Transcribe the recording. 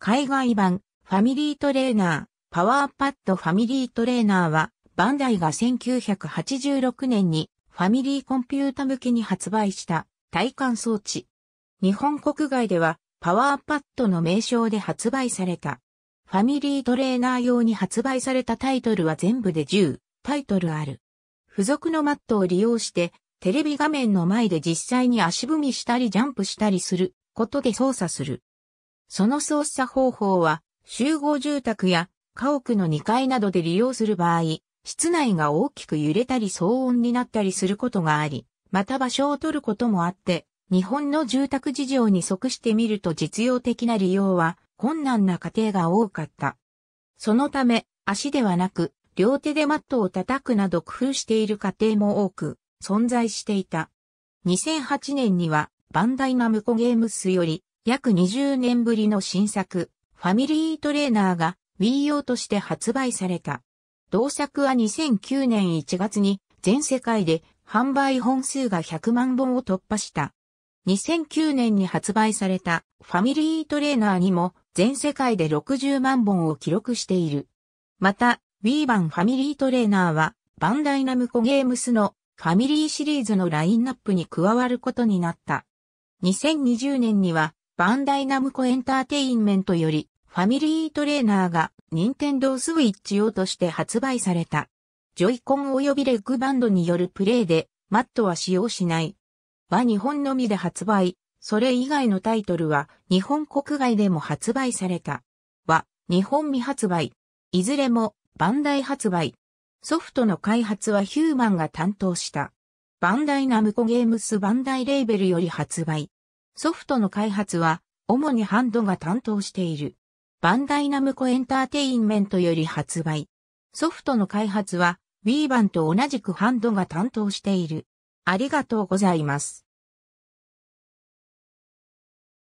海外版、ファミリートレーナー、パワーパッドファミリートレーナーは、バンダイが1986年にファミリーコンピュータ向けに発売した体感装置。日本国外ではパワーパッドの名称で発売された。ファミリートレーナー用に発売されたタイトルは全部で10タイトルある。付属のマットを利用してテレビ画面の前で実際に足踏みしたりジャンプしたりすることで操作する。その操作方法は、集合住宅や家屋の2階などで利用する場合、室内が大きく揺れたり騒音になったりすることがあり、また場所を取ることもあって、日本の住宅事情に即してみると実用的な利用は困難な家庭が多かった。そのため、足ではなく、両手でマットを叩くなど工夫している家庭も多く存在していた。2008年にはバンダイナムコゲームスより約20年ぶりの新作、ファミリートレーナーが Wii 用として発売された。同作は2009年1月に全世界で販売本数が100万本を突破した。2009年に発売されたファミリートレーナーにも全世界で60万本を記録している。また、Wii 版ファミリートレーナーはバンダイナムコゲームスのファミリーシリーズのラインナップに加わることになった。2020年にはバンダイナムコエンターテインメントより、ファミリートレーナーが、ニンテンドースイッチ用として発売された。ジョイコン及びレッグバンドによるプレイで、マットは使用しない。は日本のみで発売、それ以外のタイトルは、日本国外でも発売された。は、日本未発売。いずれも、バンダイ発売。ソフトの開発はヒューマンが担当した。バンダイナムコゲームスバンダイレーベルより発売。ソフトの開発は、主にハンドが担当している。バンダイナムコエンターテインメントより発売。ソフトの開発は、ウィーバンと同じくハンドが担当している。ありがとうございます。